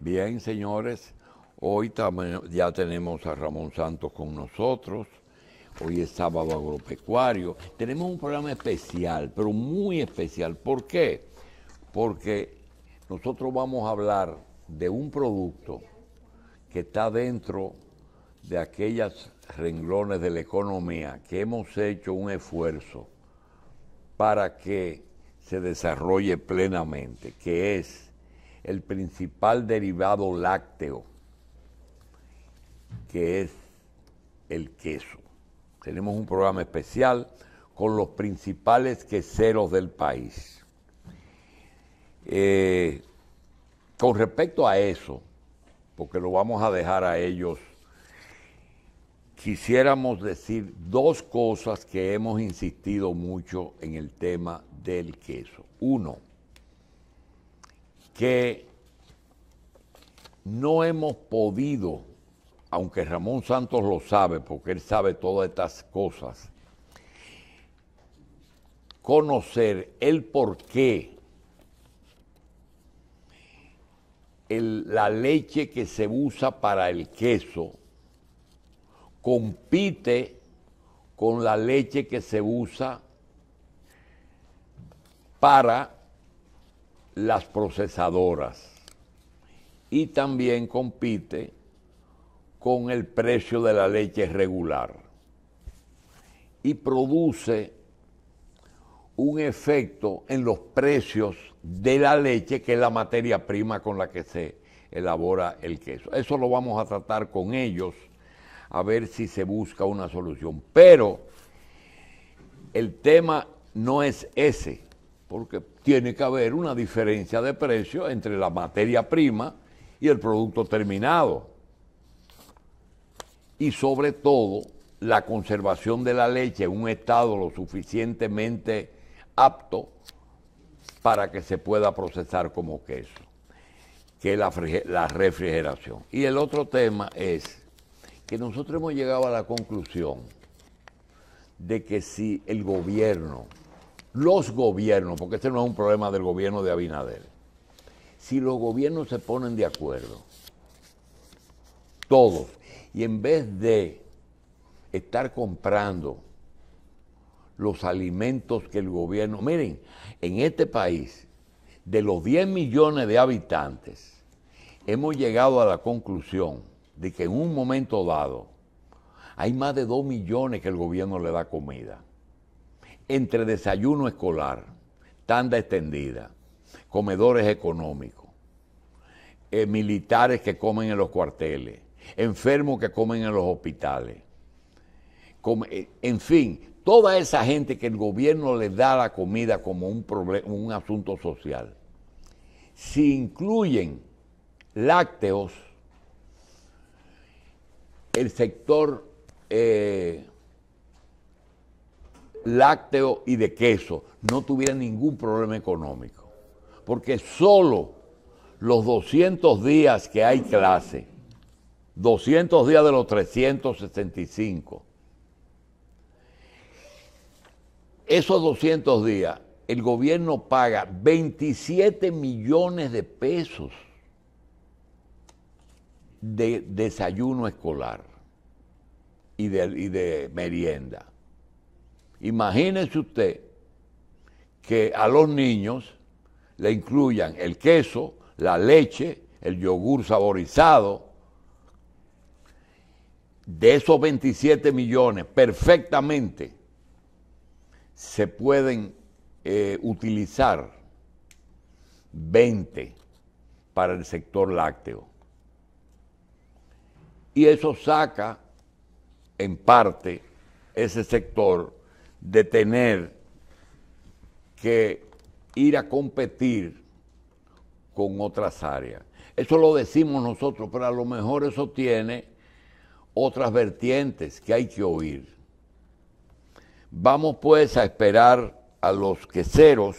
Bien, señores, hoy ya tenemos a Ramón Santos con nosotros. Hoy es sábado agropecuario. Tenemos un programa especial, pero muy especial. ¿Por qué? Porque nosotros vamos a hablar de un producto que está dentro de aquellas renglones de la economía que hemos hecho un esfuerzo para que se desarrolle plenamente, que es el principal derivado lácteo, que es el queso. Tenemos un programa especial con los principales queseros del país. Eh, con respecto a eso, porque lo vamos a dejar a ellos, quisiéramos decir dos cosas que hemos insistido mucho en el tema del queso. Uno, que no hemos podido, aunque Ramón Santos lo sabe, porque él sabe todas estas cosas, conocer el por qué la leche que se usa para el queso compite con la leche que se usa para las procesadoras y también compite con el precio de la leche regular y produce un efecto en los precios de la leche, que es la materia prima con la que se elabora el queso. Eso lo vamos a tratar con ellos a ver si se busca una solución. Pero el tema no es ese porque tiene que haber una diferencia de precio entre la materia prima y el producto terminado. Y sobre todo, la conservación de la leche en un estado lo suficientemente apto para que se pueda procesar como queso, que es la, refrigeración. Y el otro tema es que nosotros hemos llegado a la conclusión de que si el gobierno los gobiernos, porque este no es un problema del gobierno de Abinader, si los gobiernos se ponen de acuerdo, todos, y en vez de estar comprando los alimentos que el gobierno, miren, en este país, de los 10 millones de habitantes, hemos llegado a la conclusión de que en un momento dado hay más de 2 millones que el gobierno le da comida entre desayuno escolar, tanda extendida, comedores económicos, eh, militares que comen en los cuarteles, enfermos que comen en los hospitales, eh, en fin, toda esa gente que el gobierno les da la comida como un, un asunto social, si incluyen lácteos, el sector eh, lácteo y de queso, no tuviera ningún problema económico. Porque solo los 200 días que hay clase, 200 días de los 365, esos 200 días, el gobierno paga 27 millones de pesos de desayuno escolar y de, y de merienda. Imagínese usted que a los niños le incluyan el queso, la leche, el yogur saborizado. De esos 27 millones, perfectamente se pueden eh, utilizar 20 para el sector lácteo. Y eso saca en parte ese sector de tener que ir a competir con otras áreas. Eso lo decimos nosotros, pero a lo mejor eso tiene otras vertientes que hay que oír. Vamos pues a esperar a los queseros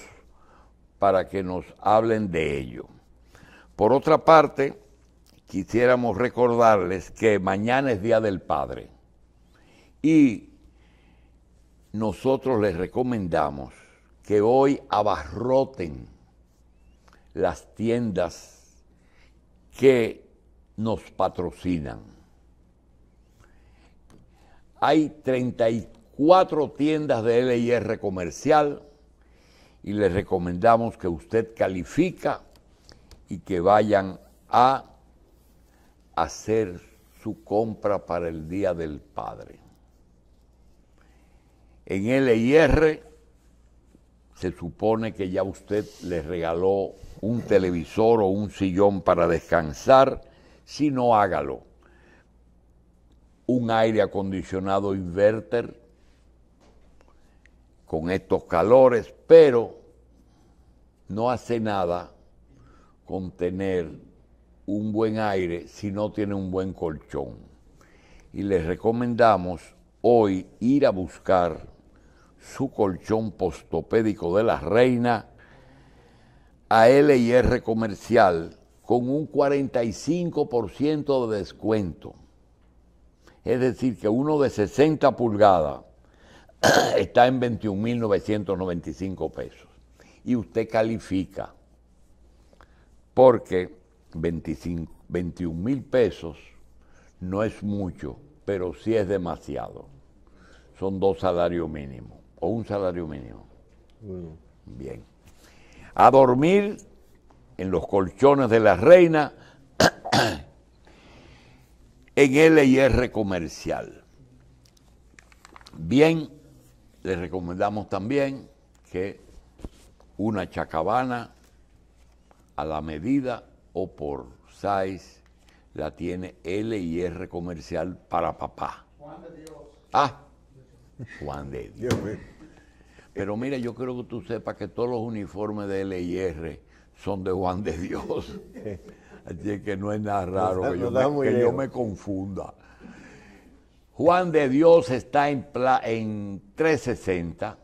para que nos hablen de ello. Por otra parte, quisiéramos recordarles que mañana es Día del Padre y nosotros les recomendamos que hoy abarroten las tiendas que nos patrocinan. Hay 34 tiendas de LIR comercial y les recomendamos que usted califica y que vayan a hacer su compra para el Día del Padre. En LIR se supone que ya usted les regaló un televisor o un sillón para descansar. Si no, hágalo. Un aire acondicionado inverter con estos calores, pero no hace nada con tener un buen aire si no tiene un buen colchón. Y les recomendamos hoy ir a buscar su colchón postopédico de la reina a LIR Comercial con un 45% de descuento. Es decir, que uno de 60 pulgadas está en 21.995 pesos. Y usted califica porque 21.000 pesos no es mucho, pero sí es demasiado. Son dos salarios mínimos o un salario mínimo. Bien. A dormir en los colchones de la reina en R comercial. Bien, les recomendamos también que una chacabana a la medida o por size la tiene R comercial para papá. Ah, Juan de Dios. Pero mira, yo creo que tú sepas que todos los uniformes de LIR son de Juan de Dios. Así que no es nada raro que, yo, me, confunda. Juan de Dios está en, en 360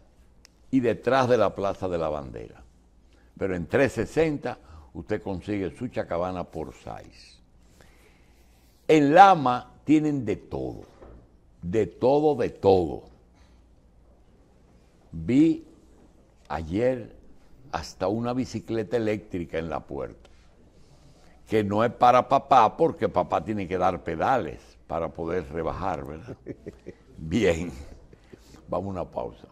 y detrás de la Plaza de la Bandera. Pero en 360 usted consigue su chacabana por 6. En Lama tienen de todo, de todo, de todo. Vi ayer hasta una bicicleta eléctrica en la puerta, que no es para papá porque papá tiene que dar pedales para poder rebajar, ¿verdad? Bien, vamos a una pausa.